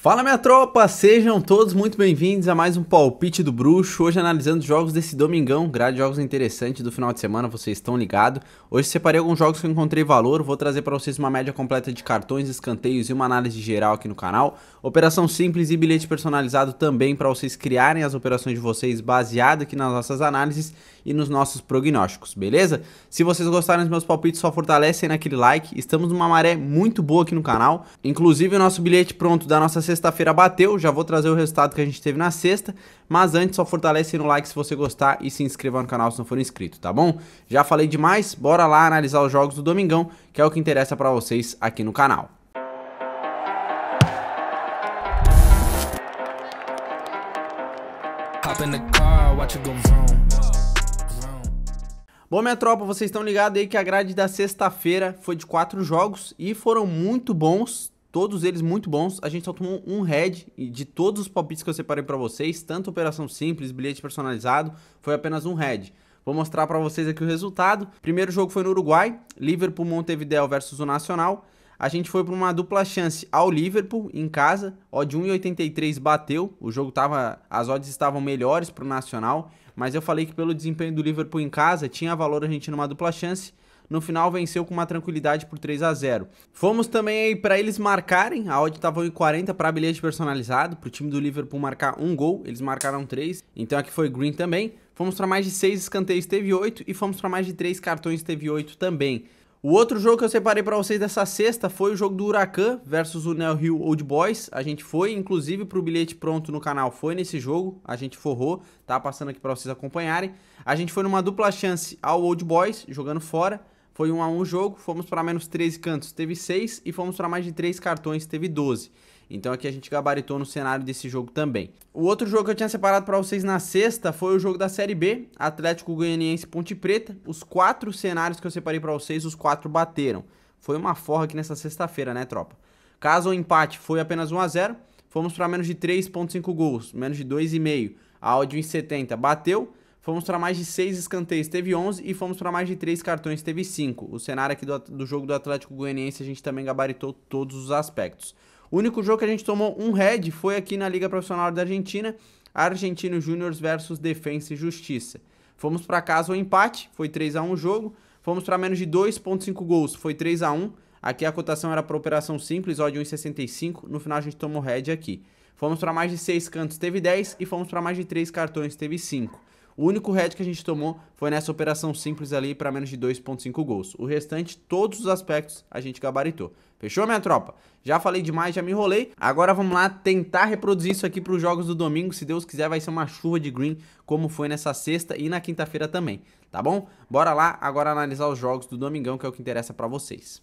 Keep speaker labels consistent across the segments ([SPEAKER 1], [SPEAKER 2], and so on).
[SPEAKER 1] Fala minha tropa, sejam todos muito bem-vindos a mais um palpite do Bruxo. Hoje analisando os jogos desse domingão, grade de jogos interessante do final de semana, vocês estão ligados. Hoje separei alguns jogos que eu encontrei valor, vou trazer para vocês uma média completa de cartões, escanteios e uma análise geral aqui no canal. Operação simples e bilhete personalizado também para vocês criarem as operações de vocês baseado aqui nas nossas análises e nos nossos prognósticos, beleza? Se vocês gostaram dos meus palpites, só fortalecem naquele like. Estamos numa maré muito boa aqui no canal. Inclusive o nosso bilhete pronto da nossa sexta-feira bateu, já vou trazer o resultado que a gente teve na sexta, mas antes só fortalecem no like se você gostar e se inscreva no canal se não for inscrito, tá bom? Já falei demais, bora lá analisar os jogos do Domingão, que é o que interessa para vocês aqui no canal. Bom, minha tropa, vocês estão ligados aí que a grade da sexta-feira foi de quatro jogos e foram muito bons, todos eles muito bons. A gente só tomou um head de todos os palpites que eu separei para vocês, tanto operação simples, bilhete personalizado, foi apenas um head. Vou mostrar para vocês aqui o resultado. Primeiro jogo foi no Uruguai, Liverpool Montevideo versus o Nacional. A gente foi para uma dupla chance ao Liverpool em casa, odd 1,83 bateu. O jogo tava, as odds estavam melhores para o Nacional mas eu falei que pelo desempenho do Liverpool em casa, tinha valor a gente numa dupla chance. No final venceu com uma tranquilidade por 3 a 0. Fomos também aí para eles marcarem, a odd estava em 40 para bilhete personalizado, para o time do Liverpool marcar um gol, eles marcaram três. Então aqui foi green também. Fomos para mais de 6 escanteios, teve 8 e fomos para mais de 3 cartões, teve 8 também. O outro jogo que eu separei para vocês dessa sexta foi o jogo do Huracan versus o Neil Hill Old Boys. A gente foi, inclusive, pro bilhete pronto no canal, foi nesse jogo, a gente forrou, tá passando aqui para vocês acompanharem. A gente foi numa dupla chance ao Old Boys, jogando fora, foi um a um jogo, fomos para menos 13 cantos, teve 6 e fomos para mais de 3 cartões, teve 12. Então aqui a gente gabaritou no cenário desse jogo também. O outro jogo que eu tinha separado para vocês na sexta foi o jogo da Série B, Atlético Goianiense Ponte Preta. Os quatro cenários que eu separei para vocês, os quatro bateram. Foi uma forra aqui nessa sexta-feira, né, tropa? Caso o empate foi apenas 1 a 0, fomos para menos de 3.5 gols, menos de 2,5. A áudio em 70 bateu, fomos para mais de 6 escanteios, teve 11 e fomos para mais de 3 cartões, teve 5. O cenário aqui do, do jogo do Atlético Goianiense a gente também gabaritou todos os aspectos. O único jogo que a gente tomou um head foi aqui na Liga Profissional da Argentina, Argentino Júnior versus Defensa e Justiça. Fomos para casa o empate, foi 3 a 1 o jogo. Fomos para menos de 2.5 gols, foi 3 a 1. Aqui a cotação era para operação simples, ó de 1.65, no final a gente tomou head aqui. Fomos para mais de 6 cantos, teve 10 e fomos para mais de 3 cartões, teve 5. O único red que a gente tomou foi nessa operação simples ali para menos de 2.5 gols. O restante, todos os aspectos, a gente gabaritou. Fechou, minha tropa? Já falei demais, já me enrolei. Agora vamos lá tentar reproduzir isso aqui para os jogos do domingo. Se Deus quiser, vai ser uma chuva de green, como foi nessa sexta e na quinta-feira também. Tá bom? Bora lá agora analisar os jogos do domingão, que é o que interessa para vocês.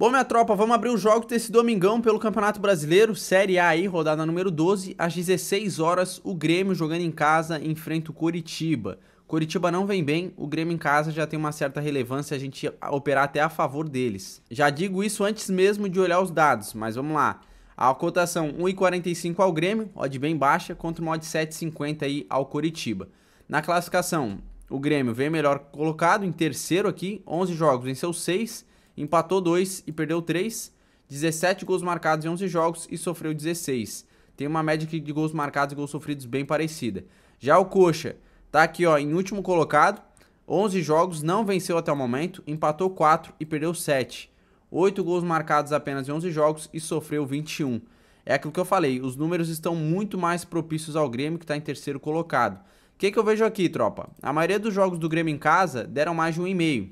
[SPEAKER 1] Bom, minha tropa, vamos abrir o jogo desse domingão pelo Campeonato Brasileiro, Série A aí, rodada número 12, às 16 horas, o Grêmio jogando em casa enfrenta o Coritiba. Coritiba não vem bem, o Grêmio em casa já tem uma certa relevância, a gente operar até a favor deles. Já digo isso antes mesmo de olhar os dados, mas vamos lá. A cotação 1,45 ao Grêmio, odd bem baixa, contra uma odd 7,50 aí ao Coritiba. Na classificação, o Grêmio vem melhor colocado, em terceiro aqui, 11 jogos, venceu 6, empatou 2 e perdeu 3, 17 gols marcados em 11 jogos e sofreu 16. Tem uma média de gols marcados e gols sofridos bem parecida. Já o Coxa tá aqui ó, em último colocado, 11 jogos, não venceu até o momento, empatou 4 e perdeu 7. 8 gols marcados apenas em 11 jogos e sofreu 21. É aquilo que eu falei, os números estão muito mais propícios ao Grêmio, que está em terceiro colocado. O que, que eu vejo aqui, tropa? A maioria dos jogos do Grêmio em casa deram mais de 1,5.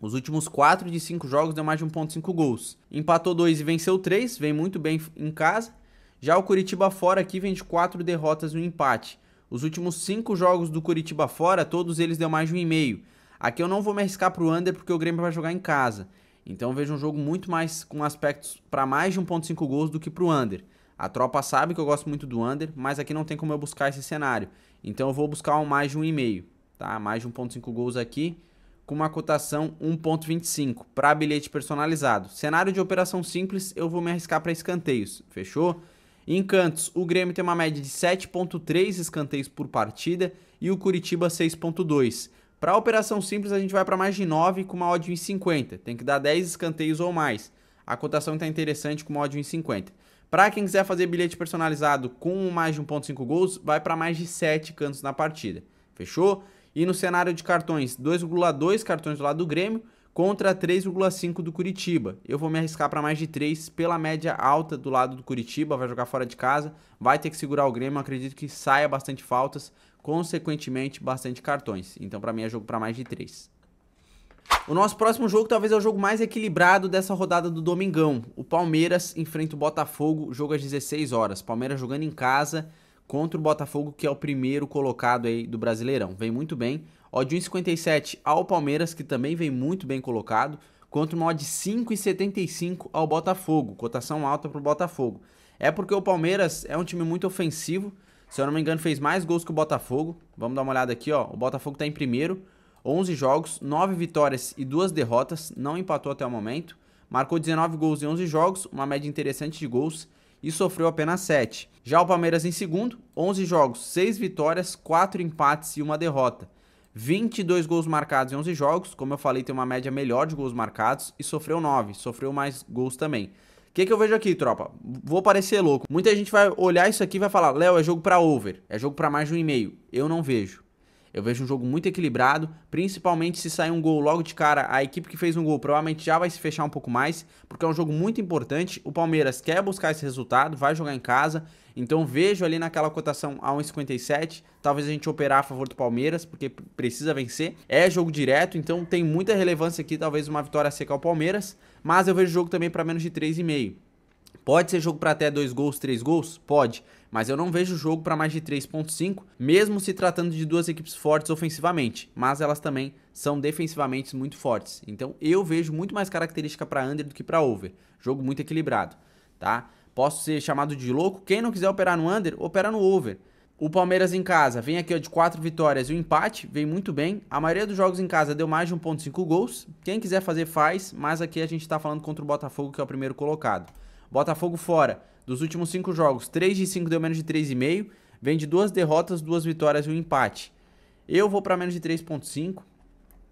[SPEAKER 1] Os últimos 4 de 5 jogos deu mais de 1.5 gols. Empatou 2 e venceu 3, vem muito bem em casa. Já o Curitiba fora aqui vem de 4 derrotas e um empate. Os últimos 5 jogos do Curitiba fora, todos eles deu mais de 1,5. Aqui eu não vou me arriscar para o under porque o Grêmio vai jogar em casa. Então vejo um jogo muito mais com aspectos para mais de 1.5 gols do que para o under. A tropa sabe que eu gosto muito do under, mas aqui não tem como eu buscar esse cenário. Então eu vou buscar um mais de 1,5, tá? Mais de 1.5 gols aqui com uma cotação 1.25 para bilhete personalizado. Cenário de operação simples, eu vou me arriscar para escanteios, fechou? Em cantos, o Grêmio tem uma média de 7.3 escanteios por partida e o Curitiba 6.2. Para operação simples, a gente vai para mais de 9 com uma odd em 50. Tem que dar 10 escanteios ou mais. A cotação está interessante com uma odd em 50. Para quem quiser fazer bilhete personalizado com mais de 1.5 gols, vai para mais de 7 cantos na partida. Fechou? E no cenário de cartões, 2,2 cartões do lado do Grêmio contra 3,5 do Curitiba. Eu vou me arriscar para mais de 3 pela média alta do lado do Curitiba, vai jogar fora de casa, vai ter que segurar o Grêmio, acredito que saia bastante faltas, consequentemente bastante cartões. Então para mim é jogo para mais de 3. O nosso próximo jogo talvez é o jogo mais equilibrado dessa rodada do Domingão. O Palmeiras enfrenta o Botafogo, jogo às 16 horas. Palmeiras jogando em casa, contra o Botafogo, que é o primeiro colocado aí do Brasileirão. Vem muito bem. Odd 1,57 ao Palmeiras, que também vem muito bem colocado, contra uma odd 5,75 ao Botafogo, cotação alta para o Botafogo. É porque o Palmeiras é um time muito ofensivo, se eu não me engano fez mais gols que o Botafogo. Vamos dar uma olhada aqui, ó. o Botafogo está em primeiro, 11 jogos, 9 vitórias e 2 derrotas, não empatou até o momento. Marcou 19 gols em 11 jogos, uma média interessante de gols, e sofreu apenas 7. Já o Palmeiras em segundo, 11 jogos, 6 vitórias, 4 empates e 1 derrota. 22 gols marcados em 11 jogos, como eu falei, tem uma média melhor de gols marcados e sofreu 9, sofreu mais gols também. O que, que eu vejo aqui, tropa? Vou parecer louco. Muita gente vai olhar isso aqui e vai falar: Léo, é jogo para over, é jogo para mais de 1,5. Eu não vejo. Eu vejo um jogo muito equilibrado, principalmente se sair um gol logo de cara, a equipe que fez um gol provavelmente já vai se fechar um pouco mais, porque é um jogo muito importante. O Palmeiras quer buscar esse resultado, vai jogar em casa, então vejo ali naquela cotação a 1,57, talvez a gente operar a favor do Palmeiras, porque precisa vencer. É jogo direto, então tem muita relevância aqui, talvez uma vitória seca ao Palmeiras, mas eu vejo o jogo também para menos de 3,5. Pode ser jogo para até 2 gols, 3 gols? Pode mas eu não vejo o jogo para mais de 3.5, mesmo se tratando de duas equipes fortes ofensivamente, mas elas também são defensivamente muito fortes. Então eu vejo muito mais característica para under do que para over. Jogo muito equilibrado, tá? Posso ser chamado de louco, quem não quiser operar no under, opera no over. O Palmeiras em casa vem aqui ó, de 4 vitórias e o empate, vem muito bem. A maioria dos jogos em casa deu mais de 1.5 gols. Quem quiser fazer faz, mas aqui a gente está falando contra o Botafogo, que é o primeiro colocado. Botafogo fora, dos últimos 5 jogos, 3 de 5 deu menos de 3,5. Vem de duas derrotas, duas vitórias e um empate. Eu vou para menos de 3,5.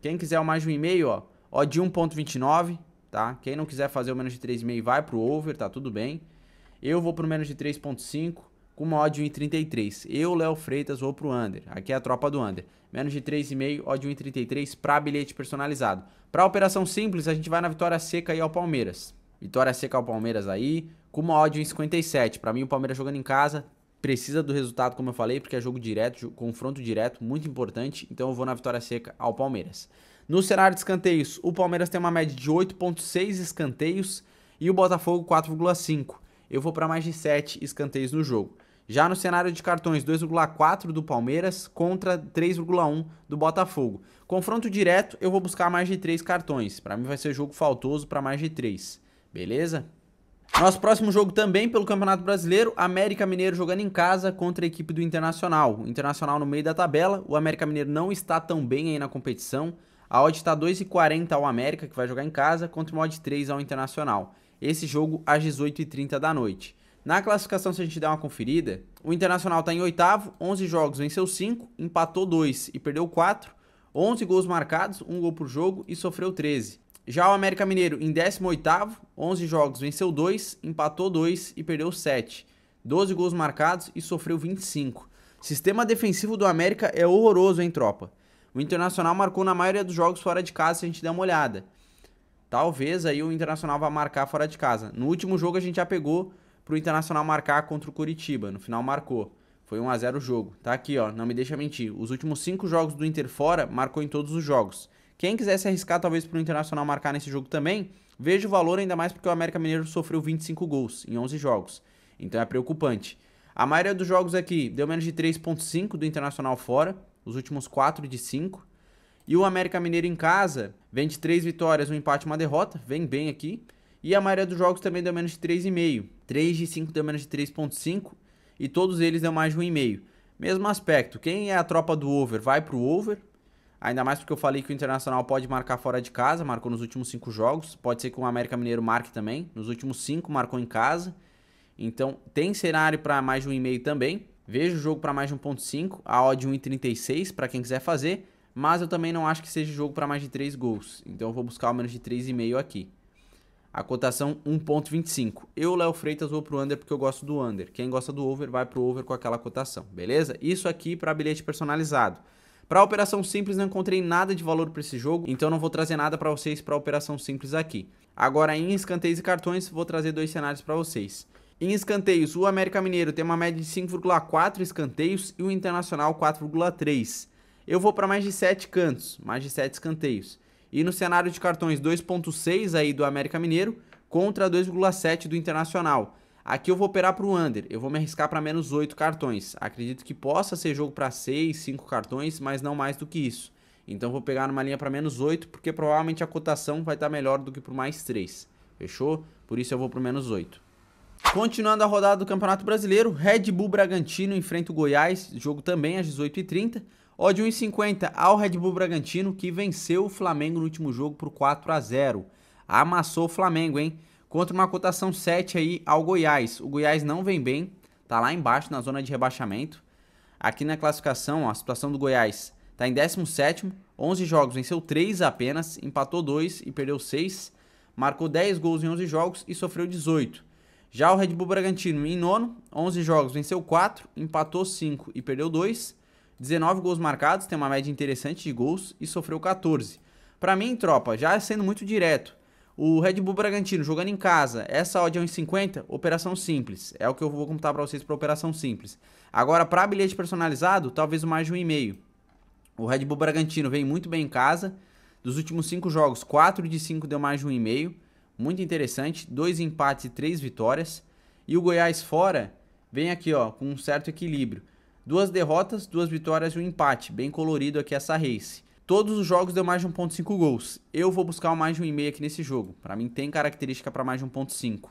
[SPEAKER 1] Quem quiser o mais de 1,5, ó, ó de 1,29, tá? Quem não quiser fazer o menos de 3,5 vai pro over, tá tudo bem. Eu vou pro menos de 3,5 com uma odd 1,33. Eu, Léo Freitas, vou pro under. Aqui é a tropa do under. Menos de 3,5, odd 1,33 para bilhete personalizado. Para operação simples, a gente vai na vitória seca aí ao Palmeiras. Vitória seca ao Palmeiras aí, com uma odd em 57. Para mim, o Palmeiras jogando em casa precisa do resultado, como eu falei, porque é jogo direto, confronto direto, muito importante. Então eu vou na vitória seca ao Palmeiras. No cenário de escanteios, o Palmeiras tem uma média de 8.6 escanteios e o Botafogo 4.5. Eu vou para mais de 7 escanteios no jogo. Já no cenário de cartões, 2,4 do Palmeiras contra 3,1 do Botafogo. Confronto direto, eu vou buscar mais de 3 cartões. Para mim vai ser jogo faltoso para mais de 3. Beleza? Nosso próximo jogo também pelo Campeonato Brasileiro, América Mineiro jogando em casa contra a equipe do Internacional. O Internacional no meio da tabela, o América Mineiro não está tão bem aí na competição. A odd está 2,40 ao América, que vai jogar em casa, contra uma odd 3 ao Internacional. Esse jogo às 18h30 da noite. Na classificação, se a gente der uma conferida, o Internacional está em oitavo, 11 jogos, venceu 5, empatou 2 e perdeu 4, 11 gols marcados, 1 gol por jogo e sofreu 13. Já o América Mineiro em 18º, 11 jogos, venceu 2, empatou 2 e perdeu 7. 12 gols marcados e sofreu 25. Sistema defensivo do América é horroroso, hein, tropa? O Internacional marcou na maioria dos jogos fora de casa, se a gente der uma olhada. Talvez aí o Internacional vá marcar fora de casa. No último jogo a gente já pegou pro Internacional marcar contra o Curitiba, no final marcou. Foi 1 a 0 o jogo. Tá aqui, ó, não me deixa mentir. Os últimos 5 jogos do Inter fora, marcou em todos os jogos. Quem quiser se arriscar, talvez, para o Internacional marcar nesse jogo também, veja o valor ainda mais porque o América Mineiro sofreu 25 gols em 11 jogos. Então é preocupante. A maioria dos jogos aqui deu menos de 3.5 do Internacional fora, os últimos 4 de 5. E o América Mineiro em casa vem de 3 vitórias, um empate e uma derrota, vem bem aqui. E a maioria dos jogos também deu menos de 3,5. 3 de 5 deu menos de 3,5 e todos eles deu mais de 1,5. Mesmo aspecto, quem é a tropa do over vai para o over, Ainda mais porque eu falei que o Internacional pode marcar fora de casa, marcou nos últimos cinco jogos. Pode ser que o América Mineiro marque também. Nos últimos cinco marcou em casa. Então tem cenário para mais de um e-mail também. Vejo o jogo para mais de 1.5, a odd 1.36 para quem quiser fazer, mas eu também não acho que seja jogo para mais de 3 gols. Então eu vou buscar o menos de 3,5 aqui. A cotação 1.25. Eu, Léo Freitas, vou pro under porque eu gosto do under. Quem gosta do over vai pro over com aquela cotação, beleza? Isso aqui para bilhete personalizado. Para operação simples não encontrei nada de valor para esse jogo, então não vou trazer nada para vocês para operação simples aqui. Agora em escanteios e cartões vou trazer dois cenários para vocês. Em escanteios, o América Mineiro tem uma média de 5,4 escanteios e o Internacional 4,3. Eu vou para mais de 7 cantos, mais de 7 escanteios. E no cenário de cartões 2,6 aí do América Mineiro contra 2,7 do Internacional. Aqui eu vou operar para o under, eu vou me arriscar para menos 8 cartões. Acredito que possa ser jogo para 6, 5 cartões, mas não mais do que isso. Então vou pegar numa linha para menos 8, porque provavelmente a cotação vai estar tá melhor do que para mais 3. Fechou? Por isso eu vou para menos 8. Continuando a rodada do Campeonato Brasileiro, Red Bull Bragantino enfrenta o Goiás, jogo também às 18h30. Odd 1,50 ao Red Bull Bragantino, que venceu o Flamengo no último jogo por 4 a 0 Amassou o Flamengo, hein? contra uma cotação 7 aí ao Goiás. O Goiás não vem bem, tá lá embaixo na zona de rebaixamento. Aqui na classificação, ó, a situação do Goiás tá em 17 11 jogos, venceu 3 apenas, empatou 2 e perdeu 6, marcou 10 gols em 11 jogos e sofreu 18. Já o Red Bull Bragantino em nono, 11 jogos, venceu 4, empatou 5 e perdeu 2, 19 gols marcados, tem uma média interessante de gols e sofreu 14. Para mim, tropa, já sendo muito direto, o Red Bull Bragantino jogando em casa, essa odd é 1,50, operação simples. É o que eu vou contar para vocês para operação simples. Agora, para bilhete personalizado, talvez mais de 1,5. O Red Bull Bragantino vem muito bem em casa. Dos últimos 5 jogos, 4 de 5 deu mais de 1,5. Muito interessante. Dois empates e três vitórias. E o Goiás fora vem aqui ó, com um certo equilíbrio. Duas derrotas, duas vitórias e um empate. Bem colorido aqui essa race. Todos os jogos deu mais de 1.5 gols. Eu vou buscar mais de 1,5 aqui nesse jogo. Para mim tem característica para mais de 1.5.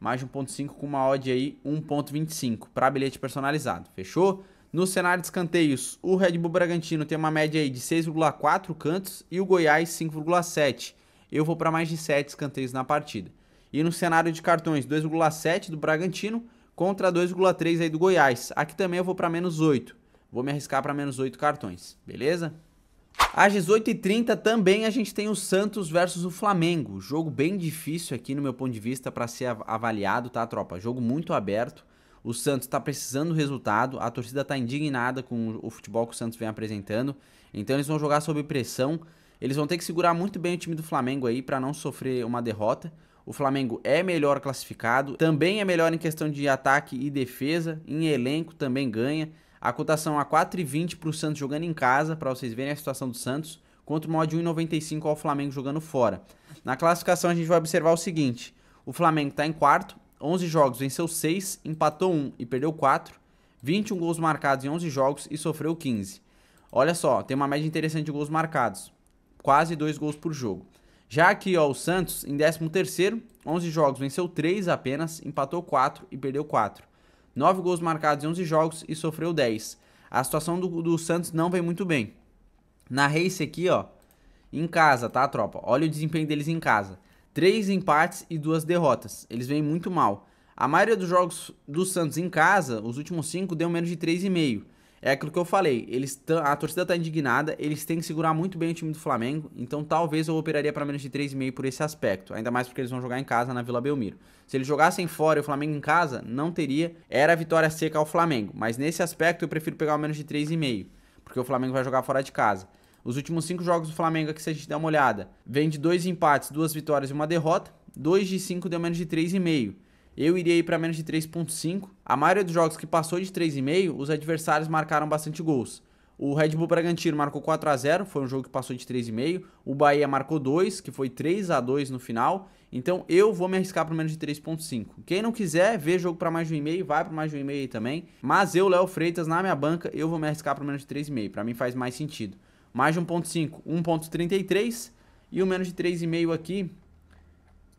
[SPEAKER 1] Mais de 1.5 com uma odd aí 1.25 para bilhete personalizado. Fechou? No cenário de escanteios, o Red Bull Bragantino tem uma média aí de 6,4 cantos e o Goiás 5,7. Eu vou para mais de 7 escanteios na partida. E no cenário de cartões, 2,7 do Bragantino contra 2,3 aí do Goiás. Aqui também eu vou para menos 8. Vou me arriscar para menos 8 cartões, beleza? Às 18h30 também a gente tem o Santos versus o Flamengo. Jogo bem difícil aqui no meu ponto de vista para ser avaliado, tá, tropa? Jogo muito aberto. O Santos está precisando do resultado, a torcida está indignada com o futebol que o Santos vem apresentando. Então eles vão jogar sob pressão. Eles vão ter que segurar muito bem o time do Flamengo aí para não sofrer uma derrota. O Flamengo é melhor classificado, também é melhor em questão de ataque e defesa, em elenco também ganha. A cotação a 4,20 para o Santos jogando em casa, para vocês verem a situação do Santos, contra o mod 1,95 ao Flamengo jogando fora. Na classificação a gente vai observar o seguinte: o Flamengo está em quarto, 11 jogos, venceu 6, empatou 1 e perdeu 4, 21 gols marcados em 11 jogos e sofreu 15. Olha só, tem uma média interessante de gols marcados, quase 2 gols por jogo. Já aqui, ó, o Santos em 13º, 11 jogos, venceu 3 apenas, empatou 4 e perdeu 4. 9 gols marcados em 11 jogos e sofreu 10. A situação do, do Santos não vem muito bem. Na race aqui, ó, em casa, tá, tropa? Olha o desempenho deles em casa. 3 empates e 2 derrotas. Eles vêm muito mal. A maioria dos jogos do Santos em casa, os últimos 5, deu menos de 3,5 é aquilo que eu falei. Eles tão, a torcida tá indignada, eles têm que segurar muito bem o time do Flamengo, então talvez eu operaria para menos de 3,5 por esse aspecto, ainda mais porque eles vão jogar em casa na Vila Belmiro. Se eles jogassem fora e o Flamengo em casa, não teria, era vitória seca ao Flamengo, mas nesse aspecto eu prefiro pegar o menos de 3,5, porque o Flamengo vai jogar fora de casa. Os últimos cinco jogos do Flamengo aqui, se a gente der uma olhada, vem de dois empates, duas vitórias e uma derrota, 2 de 5 deu menos de 3,5 eu iria ir para menos de 3.5. A maioria dos jogos que passou de 3,5, os adversários marcaram bastante gols. O Red Bull Bragantino marcou 4 a 0, foi um jogo que passou de 3,5. O Bahia marcou 2, que foi 3 a 2 no final. Então eu vou me arriscar para menos de 3.5. Quem não quiser ver jogo para mais de 1,5, vai para mais de 1,5 também. Mas eu, Léo Freitas, na minha banca, eu vou me arriscar para menos de 3,5. Para mim faz mais sentido. Mais de 1.5, 1.33 e o menos de 3,5 aqui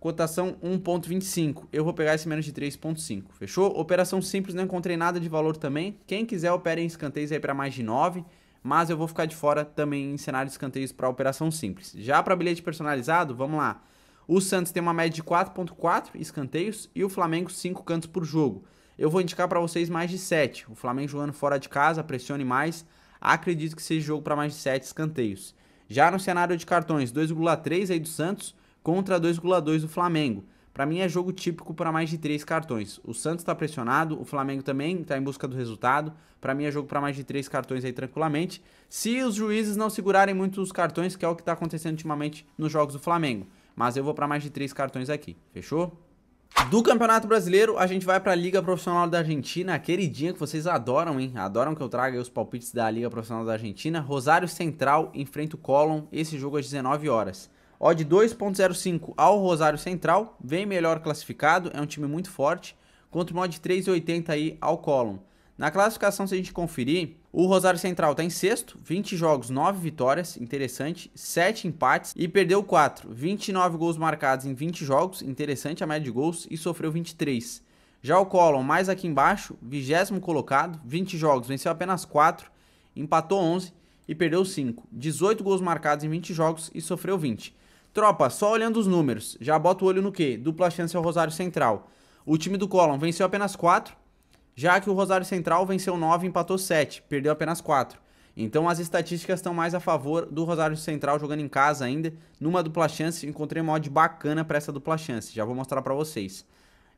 [SPEAKER 1] cotação 1.25. Eu vou pegar esse menos de 3.5, fechou? Operação simples, não encontrei nada de valor também. Quem quiser opera em escanteios aí para mais de 9, mas eu vou ficar de fora também em cenário de escanteios para operação simples. Já para bilhete personalizado, vamos lá. O Santos tem uma média de 4.4 escanteios e o Flamengo 5 cantos por jogo. Eu vou indicar para vocês mais de 7. O Flamengo jogando fora de casa, pressione mais. Acredito que seja jogo para mais de 7 escanteios. Já no cenário de cartões, 2,3 aí do Santos, contra 2,2 do Flamengo. Para mim é jogo típico para mais de três cartões. O Santos está pressionado, o Flamengo também está em busca do resultado. Para mim é jogo para mais de três cartões aí tranquilamente. Se os juízes não segurarem muito os cartões, que é o que está acontecendo ultimamente nos jogos do Flamengo. Mas eu vou para mais de três cartões aqui. Fechou? Do Campeonato Brasileiro, a gente vai para a Liga Profissional da Argentina, queridinha que vocês adoram, hein? Adoram que eu traga os palpites da Liga Profissional da Argentina. Rosário Central enfrenta o Colón, esse jogo às 19 horas. Ó de 2.05 ao Rosário Central, vem melhor classificado, é um time muito forte, contra uma odd de 3.80 aí ao Column. Na classificação, se a gente conferir, o Rosário Central está em sexto, 20 jogos, 9 vitórias, interessante, 7 empates e perdeu 4, 29 gols marcados em 20 jogos, interessante a média de gols e sofreu 23. Já o Colon, mais aqui embaixo, vigésimo colocado, 20 jogos, venceu apenas 4, empatou 11 e perdeu 5, 18 gols marcados em 20 jogos e sofreu 20. Tropa, só olhando os números, já bota o olho no quê? Dupla chance ao Rosário Central. O time do Colom venceu apenas 4, já que o Rosário Central venceu 9 e empatou 7, perdeu apenas 4. Então as estatísticas estão mais a favor do Rosário Central jogando em casa ainda, numa dupla chance. Encontrei uma mod bacana para essa dupla chance, já vou mostrar para vocês.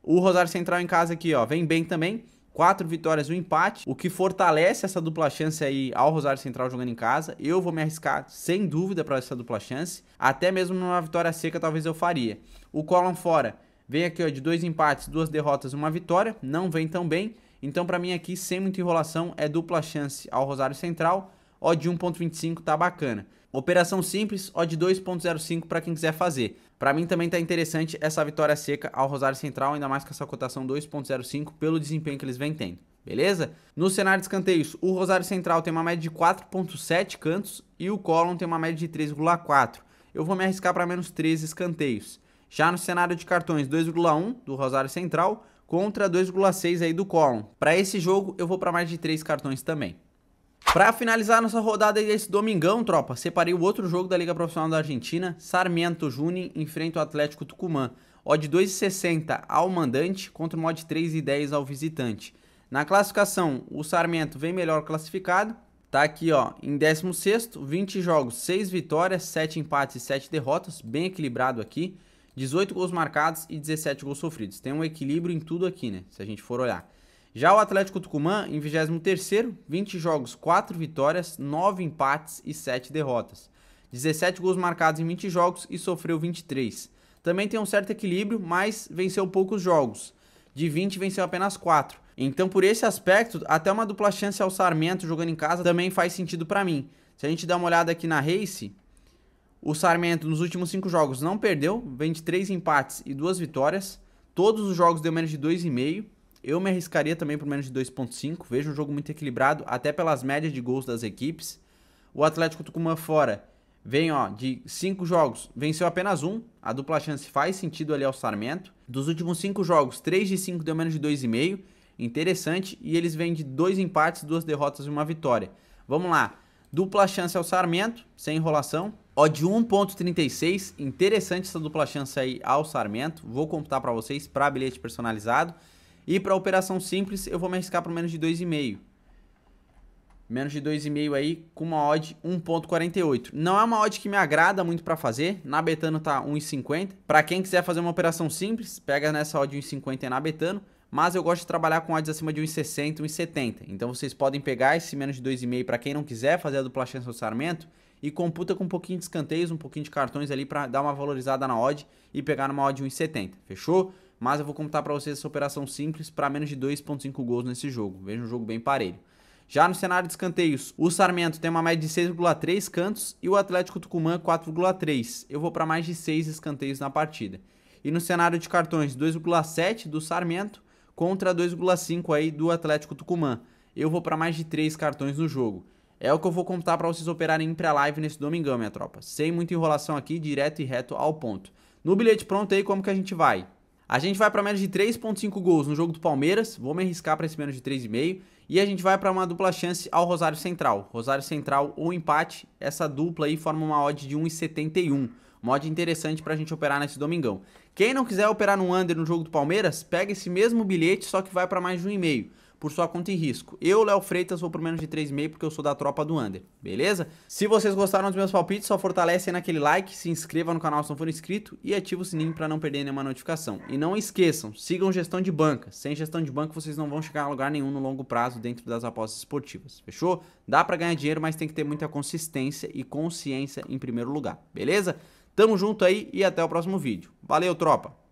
[SPEAKER 1] O Rosário Central em casa aqui, ó, vem bem também quatro vitórias e um empate, o que fortalece essa dupla chance aí ao Rosário Central jogando em casa. Eu vou me arriscar sem dúvida para essa dupla chance, até mesmo numa vitória seca talvez eu faria. O Colin fora vem aqui ó, de dois empates, duas derrotas e uma vitória, não vem tão bem. Então para mim aqui, sem muita enrolação, é dupla chance ao Rosário Central, ó de 1.25 tá bacana. Operação simples, ó de 2.05 para quem quiser fazer. Para mim também está interessante essa vitória seca ao Rosário Central, ainda mais com essa cotação 2.05 pelo desempenho que eles vêm tendo. Beleza? No cenário de escanteios, o Rosário Central tem uma média de 4.7 cantos e o Colon tem uma média de 3,4. Eu vou me arriscar para menos 3 escanteios. Já no cenário de cartões, 2,1 do Rosário Central contra 2,6 aí do Colon. Para esse jogo, eu vou para mais de 3 cartões também. Para finalizar nossa rodada desse domingão, tropa, separei o outro jogo da Liga Profissional da Argentina, Sarmiento Juni enfrenta o Atlético Tucumã. Odd 2,60 ao mandante contra o mod 3,10 ao visitante. Na classificação, o Sarmento vem melhor classificado, tá aqui ó, em 16, 20 jogos, 6 vitórias, 7 empates e 7 derrotas, bem equilibrado aqui. 18 gols marcados e 17 gols sofridos. Tem um equilíbrio em tudo aqui, né? Se a gente for olhar. Já o Atlético Tucumã, em 23º, 20 jogos, 4 vitórias, 9 empates e 7 derrotas. 17 gols marcados em 20 jogos e sofreu 23. Também tem um certo equilíbrio, mas venceu poucos jogos. De 20 venceu apenas 4. Então, por esse aspecto, até uma dupla chance ao Sarmento jogando em casa também faz sentido para mim. Se a gente dá uma olhada aqui na race, o Sarmento nos últimos 5 jogos não perdeu, 23 empates e 2 vitórias. Todos os jogos deu menos de 2,5. Eu me arriscaria também por menos de 2.5. Vejo um jogo muito equilibrado, até pelas médias de gols das equipes. O Atlético Tucumã fora vem, ó, de cinco jogos, venceu apenas um. A dupla chance faz sentido ali ao Sarmento. Dos últimos cinco jogos, 3 de 5 deu menos de 2,5. Interessante. E eles vêm de dois empates, duas derrotas e uma vitória. Vamos lá. Dupla chance ao Sarmento, sem enrolação. Ó, de 1.36. Interessante essa dupla chance aí ao Sarmento. Vou computar para vocês para bilhete personalizado. E para operação simples, eu vou me arriscar para menos de 2,5. Menos de 2,5 aí com uma odd 1.48. Não é uma odd que me agrada muito para fazer. Na Betano tá 1,50. Para quem quiser fazer uma operação simples, pega nessa odd 1,50 na Betano. Mas eu gosto de trabalhar com odds acima de 1,60, 1,70. Então vocês podem pegar esse menos de 2,5 para quem não quiser fazer a dupla chance de orçamento e computa com um pouquinho de escanteios, um pouquinho de cartões ali para dar uma valorizada na odd e pegar numa odd 1,70. Fechou? mas eu vou contar para vocês essa operação simples para menos de 2.5 gols nesse jogo. Veja um jogo bem parelho. Já no cenário de escanteios, o Sarmento tem uma média de 6,3 cantos e o Atlético Tucumã 4,3. Eu vou para mais de 6 escanteios na partida. E no cenário de cartões, 2,7 do Sarmento contra 2,5 aí do Atlético Tucumã. Eu vou para mais de 3 cartões no jogo. É o que eu vou contar para vocês operarem pré live nesse domingão, minha tropa. Sem muita enrolação aqui, direto e reto ao ponto. No bilhete pronto aí, como que a gente vai? A gente vai para menos de 3.5 gols no jogo do Palmeiras, vou me arriscar para esse menos de 3,5. E a gente vai para uma dupla chance ao Rosário Central. Rosário Central ou empate, essa dupla aí forma uma odd de 1,71. Mod interessante para a gente operar nesse domingão. Quem não quiser operar no under no jogo do Palmeiras, pega esse mesmo bilhete, só que vai para mais de 1,5 por sua conta e risco. Eu, Léo Freitas, vou por menos de 3,5 porque eu sou da tropa do under, beleza? Se vocês gostaram dos meus palpites, só fortalece naquele like, se inscreva no canal se não for inscrito e ativa o sininho para não perder nenhuma notificação. E não esqueçam, sigam gestão de banca. Sem gestão de banca vocês não vão chegar a lugar nenhum no longo prazo dentro das apostas esportivas, fechou? Dá para ganhar dinheiro, mas tem que ter muita consistência e consciência em primeiro lugar, beleza? Tamo junto aí e até o próximo vídeo. Valeu, tropa!